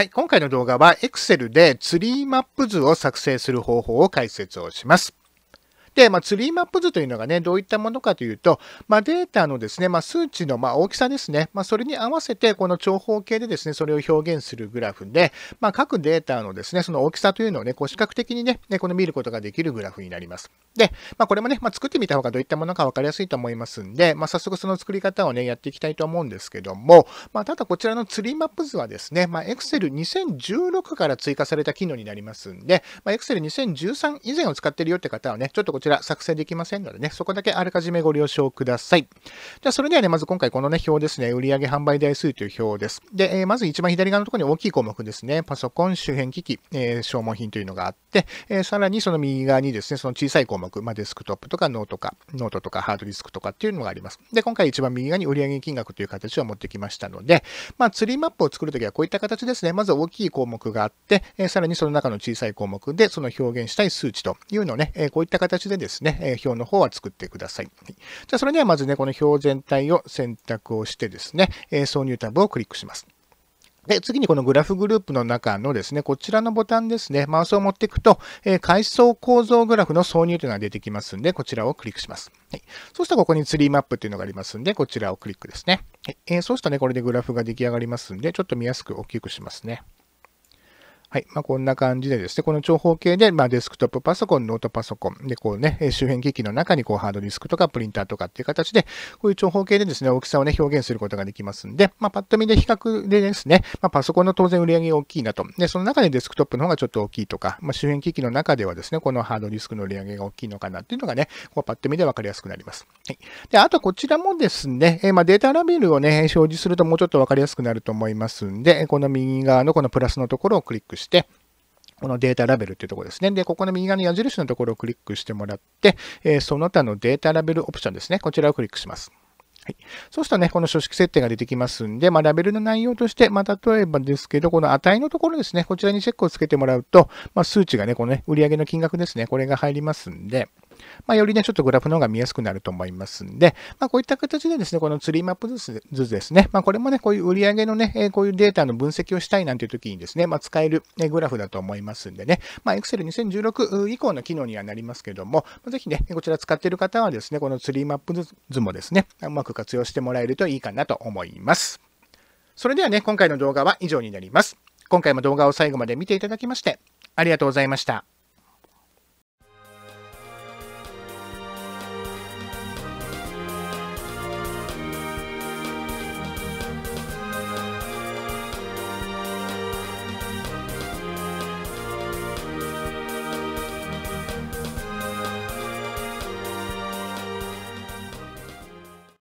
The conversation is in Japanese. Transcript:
はい、今回の動画は Excel でツリーマップ図を作成する方法を解説をします。で、まあ、ツリーマップ図というのがね、どういったものかというと、まあ、データのですね、まあ、数値のま大きさですね、まそれに合わせて、この長方形でですね、それを表現するグラフで、ま各データのですね、その大きさというのをね、こう視覚的にね、この見ることができるグラフになります。で、まこれもね、ま作ってみた方がどういったものか分かりやすいと思いますんで、ま早速その作り方をね、やっていきたいと思うんですけども、まただこちらのツリーマップ図はですね、ま Excel2016 から追加された機能になりますんで、ま Excel2013 以前を使ってるよって方はね、ちょっとこちら作成できませんのでね、そこだけあらかじめご了承ください。じゃあ、それではね、まず今回このね、表ですね、売上販売台数という表です。で、えー、まず一番左側のところに大きい項目ですね、パソコン周辺機器、えー、消耗品というのがあって、えー、さらにその右側にですね、その小さい項目、まあ、デスクトップとかノートか、ノートとかハードディスクとかっていうのがあります。で、今回一番右側に売上金額という形を持ってきましたので、まあ、リーマップを作るときはこういった形ですね、まず大きい項目があって、えさらにその中の小さい項目で、その表現したい数値というのをね、えこういった形ででですね、え表の方は作ってください。じゃあ、それではまずね、この表全体を選択をしてですね、え挿入タブをクリックします。で、次にこのグラフグループの中のですね、こちらのボタンですね、マウスを持っていくと、え階層構造グラフの挿入というのが出てきますんで、こちらをクリックします。はい、そうしたらここにツリーマップというのがありますんで、こちらをクリックですね。はいえー、そうしたらね、これでグラフが出来上がりますんで、ちょっと見やすく大きくしますね。はい。まあ、こんな感じでですね、この長方形で、まあ、デスクトップパソコン、ノートパソコン、で、こうね、周辺機器の中に、こう、ハードディスクとかプリンターとかっていう形で、こういう長方形でですね、大きさをね、表現することができますんで、まあ、パッと見で比較でですね、まあ、パソコンの当然売り上げ大きいなと。で、その中でデスクトップの方がちょっと大きいとか、まあ、周辺機器の中ではですね、このハードディスクの売り上げが大きいのかなっていうのがね、こう、パッと見でわかりやすくなります。はい。で、あとこちらもですね、えまあ、データラベルをね、表示するともうちょっとわかりやすくなると思いますんで、この右側のこのプラスのところをクリックしてして、このデータラベルっていうところですね。で、ここの右側の矢印のところをクリックしてもらって、えその他のデータラベルオプションですね。こちらをクリックします。はい、そうするとね、この書式設定が出てきますんで、まあ、ラベルの内容として、まあ、例えばですけど、この値のところですね、こちらにチェックをつけてもらうと、まあ、数値がね、このね、売上の金額ですね、これが入りますんで、まあ、よりね、ちょっとグラフの方が見やすくなると思いますんで、まあ、こういった形でですね、このツリーマップ図ですね、まあ、これもね、こういう売上のね、こういうデータの分析をしたいなんていう時にですね、まあ、使えるグラフだと思いますんでね、まあ、Excel2016 以降の機能にはなりますけども、ぜひね、こちら使っている方はですね、このツリーマップ図もですね、うまく活用してもらえるといいかなと思います。それではね、今回の動画は以上になります。今回も動画を最後まで見ていただきまして、ありがとうございました。